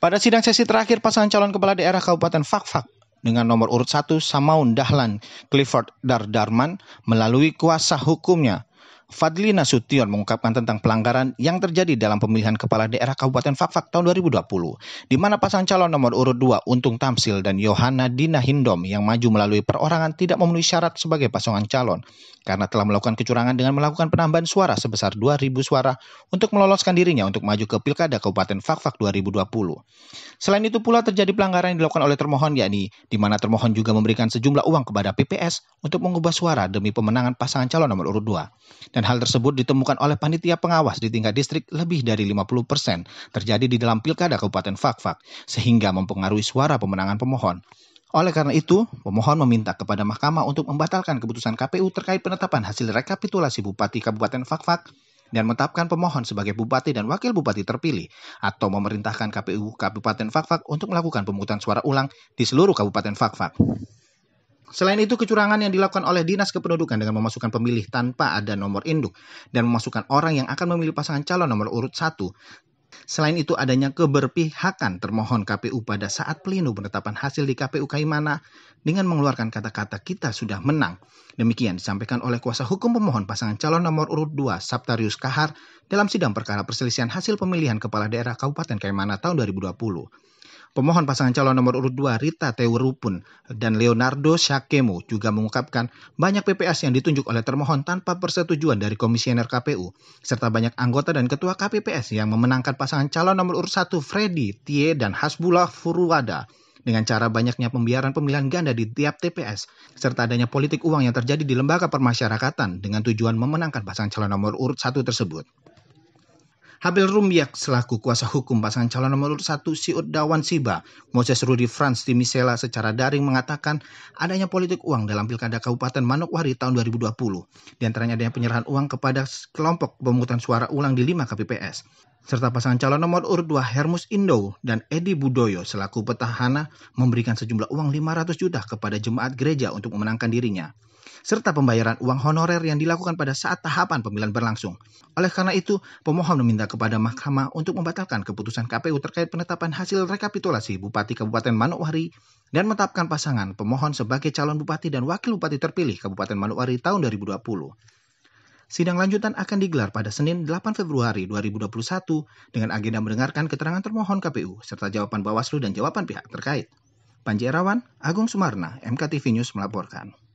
Pada sidang sesi terakhir pasangan calon kepala daerah Kabupaten Fakfak dengan nomor urut 1 Samaun Dahlan Clifford Dardarman melalui kuasa hukumnya Fadli Nasution mengungkapkan tentang pelanggaran yang terjadi dalam pemilihan kepala daerah Kabupaten Fakfak tahun 2020, di mana pasangan calon nomor urut 2 Untung Tamsil dan Yohana Dina Hindom yang maju melalui perorangan tidak memenuhi syarat sebagai pasangan calon karena telah melakukan kecurangan dengan melakukan penambahan suara sebesar 2.000 suara untuk meloloskan dirinya untuk maju ke Pilkada Kabupaten Fakfak 2020. Selain itu pula terjadi pelanggaran yang dilakukan oleh termohon yakni di mana termohon juga memberikan sejumlah uang kepada PPS untuk mengubah suara demi pemenangan pasangan calon nomor urut 2. Dan hal tersebut ditemukan oleh panitia pengawas di tingkat distrik lebih dari 50 persen terjadi di dalam pilkada Kabupaten Fakfak, sehingga mempengaruhi suara pemenangan pemohon. Oleh karena itu, pemohon meminta kepada mahkamah untuk membatalkan keputusan KPU terkait penetapan hasil rekapitulasi Bupati Kabupaten Fakfak dan menetapkan pemohon sebagai bupati dan wakil bupati terpilih atau memerintahkan KPU Kabupaten Fakfak untuk melakukan pemungutan suara ulang di seluruh Kabupaten Fakfak. Selain itu, kecurangan yang dilakukan oleh Dinas Kependudukan dengan memasukkan pemilih tanpa ada nomor induk dan memasukkan orang yang akan memilih pasangan calon nomor urut satu. Selain itu, adanya keberpihakan termohon KPU pada saat pleno penetapan hasil di KPU Kaimana dengan mengeluarkan kata-kata kita sudah menang. Demikian disampaikan oleh kuasa hukum pemohon pasangan calon nomor urut 2 Saptarius Kahar dalam sidang perkara perselisihan hasil pemilihan kepala daerah Kabupaten Kaimana tahun 2020. Pemohon pasangan calon nomor urut 2 Rita Teurupun dan Leonardo Syakemo juga mengungkapkan banyak PPS yang ditunjuk oleh termohon tanpa persetujuan dari komisioner KPU, serta banyak anggota dan ketua KPPS yang memenangkan pasangan calon nomor urut 1 Freddy Tie dan Hasbullah Furwada dengan cara banyaknya pembiaran pemilihan ganda di tiap TPS, serta adanya politik uang yang terjadi di lembaga permasyarakatan dengan tujuan memenangkan pasangan calon nomor urut satu tersebut. Habil Rumbiak selaku kuasa hukum pasangan calon nomor urut 1 Siut Dawan Siba, Moses Rudi Franz di Misela secara daring mengatakan adanya politik uang dalam Pilkada Kabupaten Manokwari tahun 2020. Di antaranya adanya penyerahan uang kepada kelompok pemungutan suara ulang di 5 KPPS. Serta pasangan calon nomor urut 2 Hermus Indo dan Edi Budoyo selaku petahana memberikan sejumlah uang 500 juta kepada jemaat gereja untuk memenangkan dirinya serta pembayaran uang honorer yang dilakukan pada saat tahapan pemilihan berlangsung. Oleh karena itu, pemohon meminta kepada Mahkamah untuk membatalkan keputusan KPU terkait penetapan hasil rekapitulasi Bupati Kabupaten Manokwari dan menetapkan pasangan pemohon sebagai calon bupati dan wakil bupati terpilih Kabupaten Manokwari tahun 2020. Sidang lanjutan akan digelar pada Senin 8 Februari 2021 dengan agenda mendengarkan keterangan termohon KPU serta jawaban Bawaslu dan jawaban pihak terkait. Panji Erawan, Agung Sumarna, MKTV News melaporkan.